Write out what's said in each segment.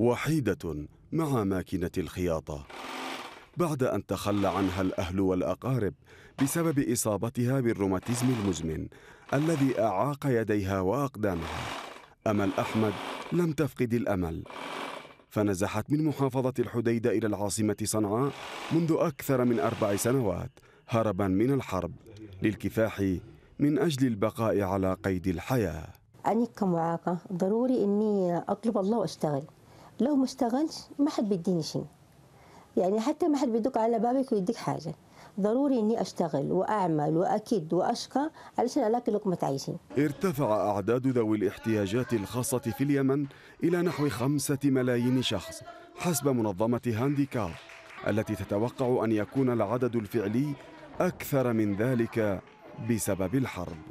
وحيدة مع ماكينة الخياطة بعد أن تخلى عنها الأهل والأقارب بسبب إصابتها بالروماتيزم المزمن الذي أعاق يديها وأقدامها أمل أحمد لم تفقد الأمل فنزحت من محافظة الحديدة إلى العاصمة صنعاء منذ أكثر من أربع سنوات هربا من الحرب للكفاح من أجل البقاء على قيد الحياة أنا كمعاقة ضروري أني أطلب الله وأشتغل لو ما اشتغلش ما حد بيديني شيء يعني حتى ما حد بيدق على بابك ويديك حاجه ضروري اني اشتغل واعمل واكد واشقى علشان الاقي لقمه عيشي. ارتفع اعداد ذوي الاحتياجات الخاصه في اليمن الى نحو خمسة ملايين شخص حسب منظمه هانديكار التي تتوقع ان يكون العدد الفعلي اكثر من ذلك بسبب الحرب.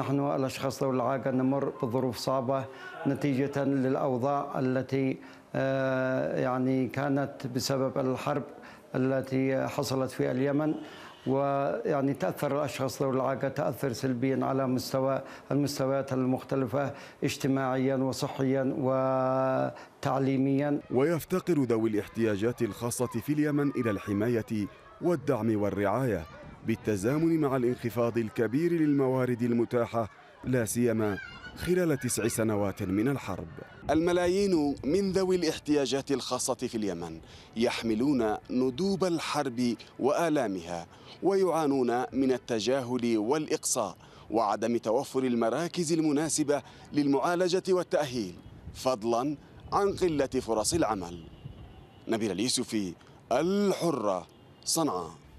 نحن الأشخاص ذوي العاقه نمر بظروف صعبة نتيجة للأوضاع التي آه، يعني كانت بسبب الحرب التي حصلت في اليمن ويعني تاثر الاشخاص ذوي العاقه تاثر سلبيا على مستوى المستويات المختلفه اجتماعيا وصحيا وتعليميا. ويفتقر ذوي الاحتياجات الخاصه في اليمن الى الحمايه والدعم والرعايه بالتزامن مع الانخفاض الكبير للموارد المتاحة لا سيما خلال تسع سنوات من الحرب الملايين من ذوي الاحتياجات الخاصة في اليمن يحملون ندوب الحرب وآلامها ويعانون من التجاهل والإقصاء وعدم توفر المراكز المناسبة للمعالجة والتأهيل فضلا عن قلة فرص العمل نبيل اليوسفي الحرة صنعاء